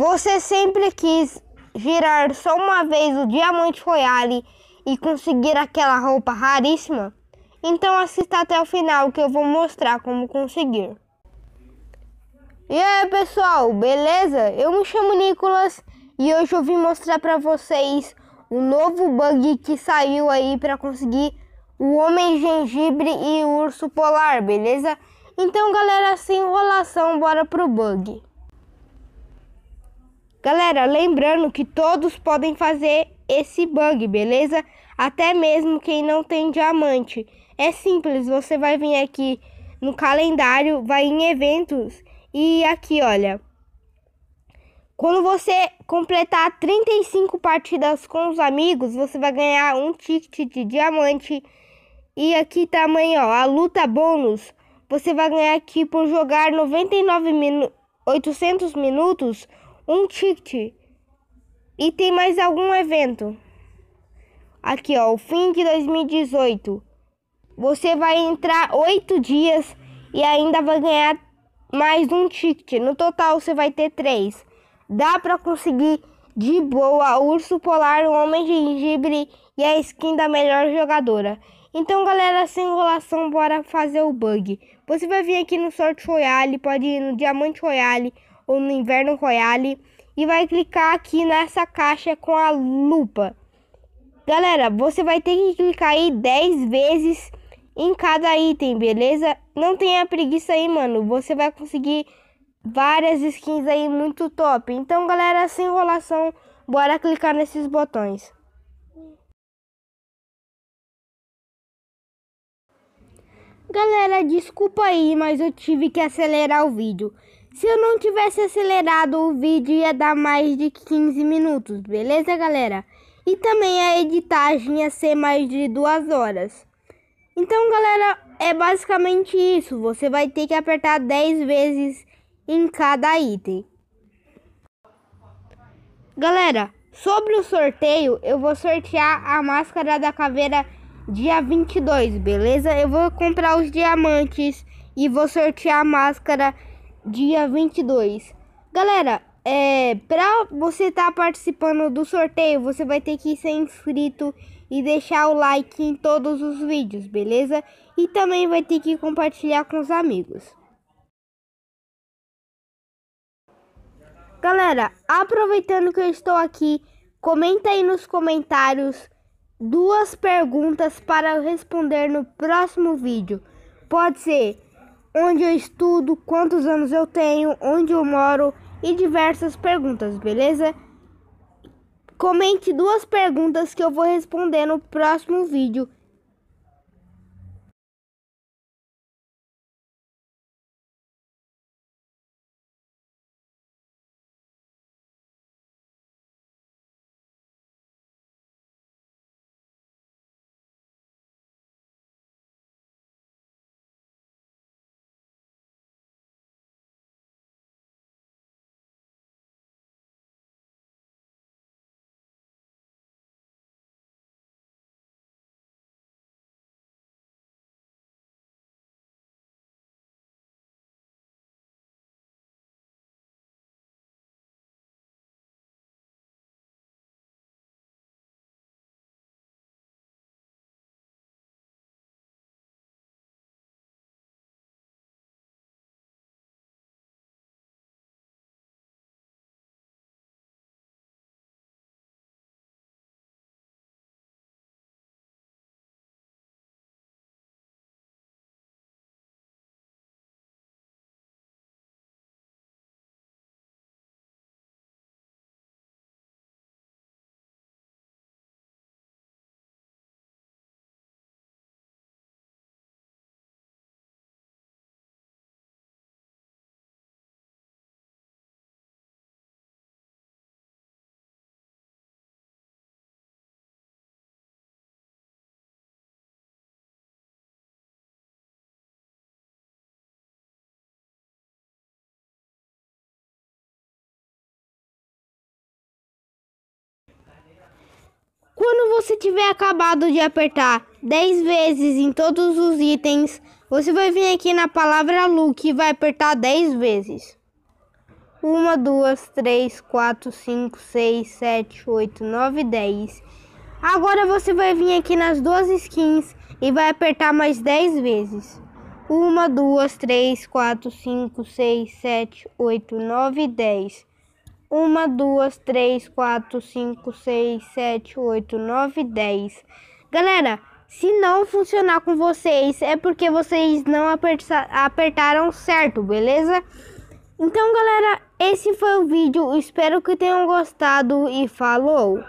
Você sempre quis girar só uma vez o diamante royale e conseguir aquela roupa raríssima? Então assista até o final que eu vou mostrar como conseguir. E aí pessoal, beleza? Eu me chamo Nicolas e hoje eu vim mostrar para vocês o novo bug que saiu aí para conseguir o Homem Gengibre e o Urso Polar, beleza? Então galera, sem enrolação, bora pro bug. Galera, lembrando que todos podem fazer esse bug, beleza? Até mesmo quem não tem diamante. É simples, você vai vir aqui no calendário, vai em eventos e aqui, olha. Quando você completar 35 partidas com os amigos, você vai ganhar um ticket de diamante. E aqui também, ó, a luta bônus. Você vai ganhar aqui por jogar 99 minu 800 minutos um ticket. E tem mais algum evento? Aqui, ó, o fim de 2018. Você vai entrar oito dias e ainda vai ganhar mais um ticket. No total, você vai ter três. Dá para conseguir de boa o urso polar, o homem de gengibre e a skin da melhor jogadora. Então, galera, sem enrolação, bora fazer o bug. Você vai vir aqui no Sorte Royale, pode ir no Diamante Royale ou no Inverno Royale e vai clicar aqui nessa caixa com a lupa. Galera, você vai ter que clicar aí 10 vezes em cada item, beleza? Não tenha preguiça aí, mano. Você vai conseguir várias skins aí muito top. Então, galera, sem enrolação, bora clicar nesses botões. Galera, desculpa aí, mas eu tive que acelerar o vídeo. Se eu não tivesse acelerado o vídeo, ia dar mais de 15 minutos, beleza, galera? E também a editagem ia ser mais de duas horas. Então, galera, é basicamente isso. Você vai ter que apertar 10 vezes em cada item. Galera, sobre o sorteio, eu vou sortear a máscara da caveira dia 22, beleza? Eu vou comprar os diamantes e vou sortear a máscara dia 22. Galera, é, pra você estar tá participando do sorteio, você vai ter que ser inscrito e deixar o like em todos os vídeos, beleza? E também vai ter que compartilhar com os amigos. Galera, aproveitando que eu estou aqui, comenta aí nos comentários duas perguntas para eu responder no próximo vídeo. Pode ser onde eu estudo, quantos anos eu tenho, onde eu moro e diversas perguntas, beleza? Comente duas perguntas que eu vou responder no próximo vídeo. você tiver acabado de apertar 10 vezes em todos os itens, você vai vir aqui na palavra look e vai apertar 10 vezes. 1, 2, 3, 4, 5, 6, 7, 8, 9, 10. Agora você vai vir aqui nas duas skins e vai apertar mais 10 vezes. 1, 2, 3, 4, 5, 6, 7, 8, 9, 10 uma, duas, três, quatro, cinco, seis, sete, oito, nove, dez. Galera, se não funcionar com vocês, é porque vocês não apertaram certo, beleza? Então, galera, esse foi o vídeo. Espero que tenham gostado e falou!